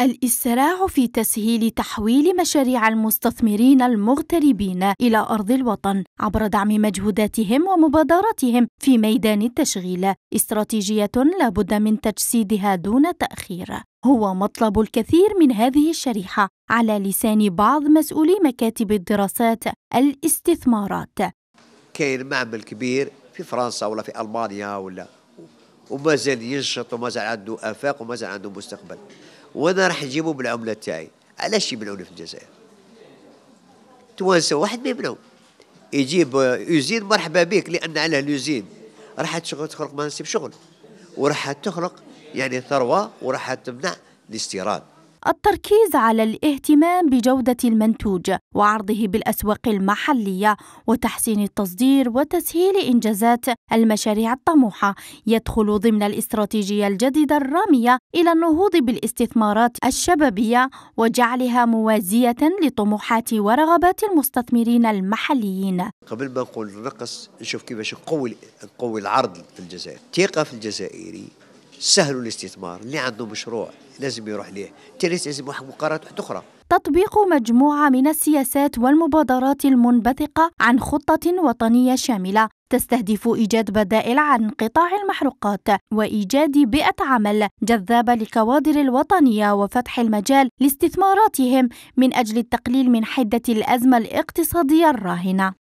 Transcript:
الإسراع في تسهيل تحويل مشاريع المستثمرين المغتربين إلى أرض الوطن عبر دعم مجهوداتهم ومبادراتهم في ميدان التشغيل استراتيجية لابد من تجسيدها دون تأخير هو مطلب الكثير من هذه الشريحة على لسان بعض مسؤولي مكاتب الدراسات الاستثمارات كاين معمل كبير في فرنسا ولا في ألمانيا ولا ومازال ينشط ومازال عنده آفاق ومازال عنده مستقبل وانا راح نجيبو بالعمله تاعي علاش يبلعوني في الجزائر توانسه واحد ما يبلعو يجيب يزيد مرحبا بك لان على اليزيد راح تشغل تخلق نسيب شغل وراح تخلق يعني ثروه وراح تمنع الاستيراد التركيز على الاهتمام بجودة المنتوج وعرضه بالأسواق المحلية وتحسين التصدير وتسهيل إنجازات المشاريع الطموحة يدخل ضمن الاستراتيجية الجديدة الرامية إلى النهوض بالاستثمارات الشبابية وجعلها موازية لطموحات ورغبات المستثمرين المحليين قبل ما نقول الرقص نشوف كيفاش نقوي نقوي العرض في الجزائر الثقة في الجزائري سهل الاستثمار اللي عنده مشروع لازم يروح ليه تريس لازم قرارات أخرى تطبيق مجموعة من السياسات والمبادرات المنبثقة عن خطة وطنية شاملة تستهدف إيجاد بدائل عن قطاع المحروقات وإيجاد بيئة عمل جذابة لكوادر الوطنية وفتح المجال لاستثماراتهم من أجل التقليل من حدة الأزمة الاقتصادية الراهنة